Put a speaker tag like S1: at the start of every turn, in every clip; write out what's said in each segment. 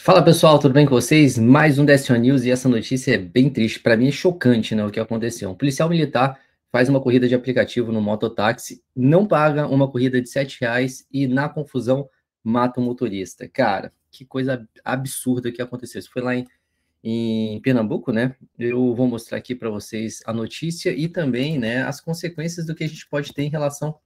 S1: Fala pessoal, tudo bem com vocês? Mais um DSO News e essa notícia é bem triste. Para mim é chocante né, o que aconteceu. Um policial militar faz uma corrida de aplicativo no mototáxi, não paga uma corrida de 7 reais e, na confusão, mata o um motorista. Cara, que coisa absurda que aconteceu. Isso foi lá em, em Pernambuco, né? Eu vou mostrar aqui para vocês a notícia e também né, as consequências do que a gente pode ter em relação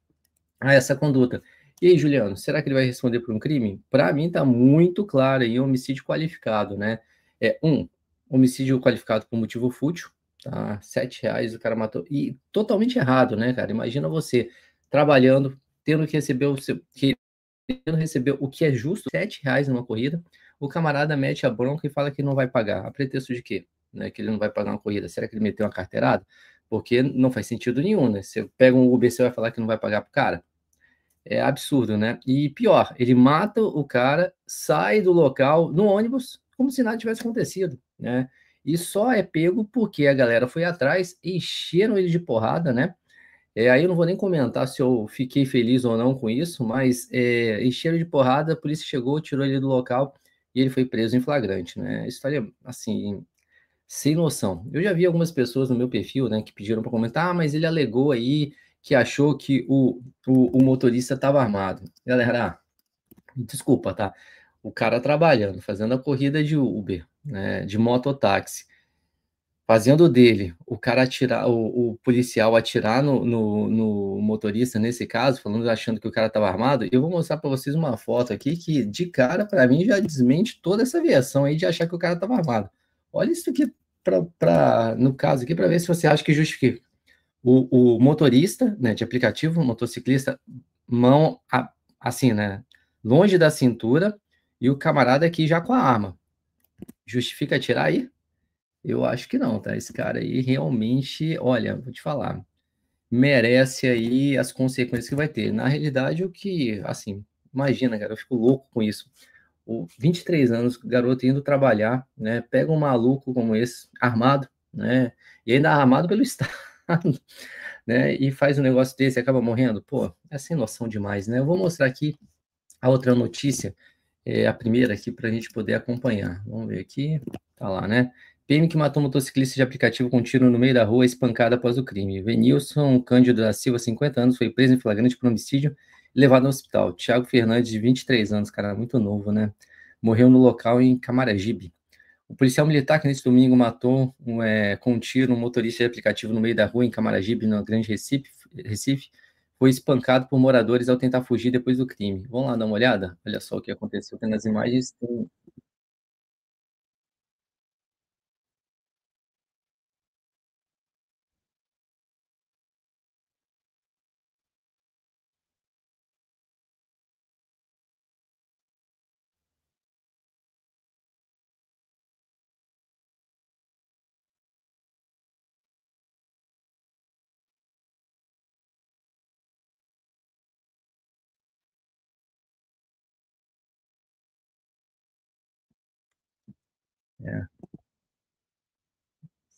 S1: a essa conduta. E aí, Juliano, será que ele vai responder por um crime? Para mim está muito claro aí homicídio qualificado, né? É um homicídio qualificado por motivo fútil, tá? Sete reais o cara matou e totalmente errado, né, cara? Imagina você trabalhando, tendo que receber o seu, querendo receber o que é justo, sete reais numa corrida, o camarada mete a bronca e fala que não vai pagar. A pretexto de quê? Né? Que ele não vai pagar uma corrida. Será que ele meteu uma carteirada? Porque não faz sentido nenhum, né? Você pega um Uber, você vai falar que não vai pagar pro cara? É absurdo, né? E pior, ele mata o cara, sai do local no ônibus, como se nada tivesse acontecido, né? E só é pego porque a galera foi atrás, encheram ele de porrada, né? É, aí eu não vou nem comentar se eu fiquei feliz ou não com isso, mas é, encheram de porrada, a polícia chegou, tirou ele do local e ele foi preso em flagrante, né? História, assim, sem noção. Eu já vi algumas pessoas no meu perfil, né, que pediram para comentar, ah, mas ele alegou aí que achou que o, o, o motorista estava armado. Galera, desculpa, tá? O cara trabalhando, fazendo a corrida de Uber, né, de mototáxi, fazendo dele, o cara atirar, o, o policial atirar no, no, no, motorista, nesse caso, falando, achando que o cara estava armado, eu vou mostrar para vocês uma foto aqui que, de cara, para mim, já desmente toda essa versão aí de achar que o cara estava armado. Olha isso aqui, pra, pra, no caso aqui, para ver se você acha que justifica o, o motorista né, de aplicativo, motociclista, mão a, assim, né? Longe da cintura e o camarada aqui já com a arma. Justifica tirar aí? Eu acho que não, tá? Esse cara aí realmente, olha, vou te falar, merece aí as consequências que vai ter. Na realidade, o que, assim, imagina, cara, eu fico louco com isso. O 23 anos, garoto indo trabalhar, né? Pega um maluco como esse, armado, né? E ainda armado pelo Estado. né? E faz um negócio desse e acaba morrendo. Pô, é sem noção demais, né? Eu vou mostrar aqui a outra notícia, é a primeira aqui, para a gente poder acompanhar. Vamos ver aqui. Tá lá, né? PM que matou motociclista de aplicativo com tiro no meio da rua, espancada após o crime. Venilson Cândido da Silva, 50 anos, foi preso em flagrante por homicídio e levado ao hospital. Tiago Fernandes, de 23 anos, cara, muito novo, né? Morreu no local em Camaragibe. O policial militar que nesse domingo matou um, é, com um tiro um motorista de aplicativo no meio da rua em Camaragibe, no Grande Recife, Recife, foi espancado por moradores ao tentar fugir depois do crime. Vamos lá dar uma olhada? Olha só o que aconteceu aqui nas imagens. Tem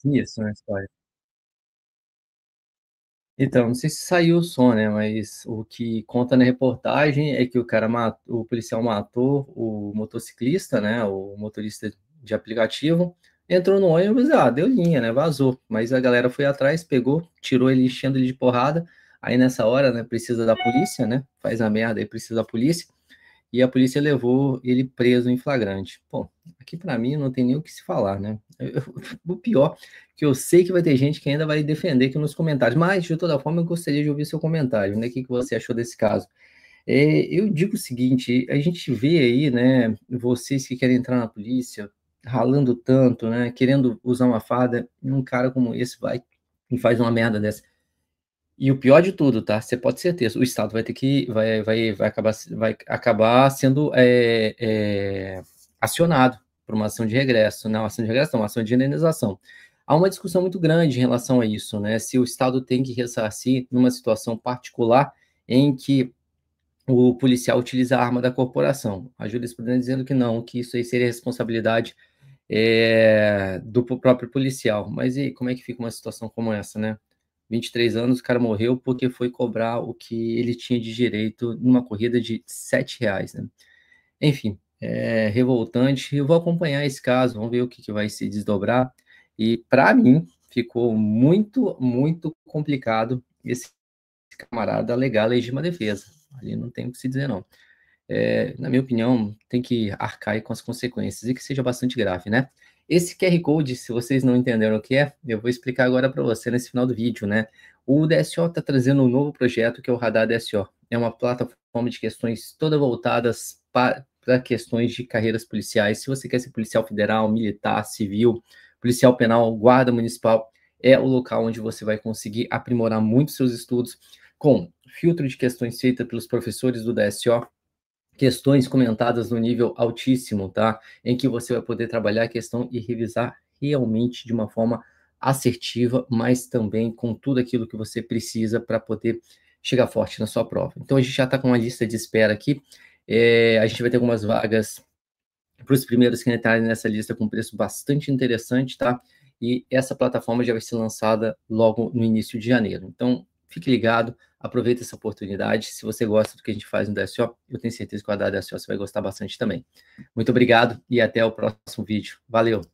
S1: Isso, na né, história. Então, não sei se saiu o som, né? Mas o que conta na reportagem é que o cara matou, o policial matou o motociclista, né? O motorista de aplicativo. Entrou no ônibus, ah, deu linha, né? Vazou. Mas a galera foi atrás, pegou, tirou ele, enchendo ele de porrada. Aí nessa hora, né? Precisa da polícia, né? Faz a merda aí, precisa da polícia e a polícia levou ele preso em flagrante. Bom, aqui para mim não tem nem o que se falar, né? Eu, o pior, que eu sei que vai ter gente que ainda vai defender aqui nos comentários, mas de toda forma eu gostaria de ouvir seu comentário, né? O que, que você achou desse caso? É, eu digo o seguinte, a gente vê aí, né, vocês que querem entrar na polícia, ralando tanto, né, querendo usar uma farda, e um cara como esse vai e faz uma merda dessa. E o pior de tudo, tá? Você pode ter certeza, o Estado vai ter que vai, vai, vai, acabar, vai acabar sendo é, é, acionado por uma ação de regresso, não ação de regresso, não, ação de indenização. Há uma discussão muito grande em relação a isso, né? Se o Estado tem que ressarcir numa situação particular em que o policial utiliza a arma da corporação. A jurisprudência dizendo que não, que isso aí seria responsabilidade é, do próprio policial. Mas e como é que fica uma situação como essa, né? 23 anos, o cara morreu porque foi cobrar o que ele tinha de direito numa corrida de 7 reais, né? Enfim, é revoltante. Eu vou acompanhar esse caso, vamos ver o que, que vai se desdobrar. E para mim, ficou muito, muito complicado esse camarada alegar legítima defesa. Ali não tem o que se dizer, não. É, na minha opinião, tem que arcar com as consequências e que seja bastante grave, né? Esse QR Code, se vocês não entenderam o que é, eu vou explicar agora para você nesse final do vídeo, né? O DSO está trazendo um novo projeto que é o Radar DSO. É uma plataforma de questões toda voltadas para questões de carreiras policiais. Se você quer ser policial federal, militar, civil, policial penal, guarda municipal, é o local onde você vai conseguir aprimorar muito seus estudos com filtro de questões feita pelos professores do DSO, questões comentadas no nível altíssimo, tá? Em que você vai poder trabalhar a questão e revisar realmente de uma forma assertiva, mas também com tudo aquilo que você precisa para poder chegar forte na sua prova. Então a gente já está com uma lista de espera aqui. É, a gente vai ter algumas vagas para os primeiros que entrarem nessa lista com preço bastante interessante, tá? E essa plataforma já vai ser lançada logo no início de janeiro. Então, fique ligado, aproveita essa oportunidade. Se você gosta do que a gente faz no DSO, eu tenho certeza que o Haddad DSO você vai gostar bastante também. Muito obrigado e até o próximo vídeo. Valeu!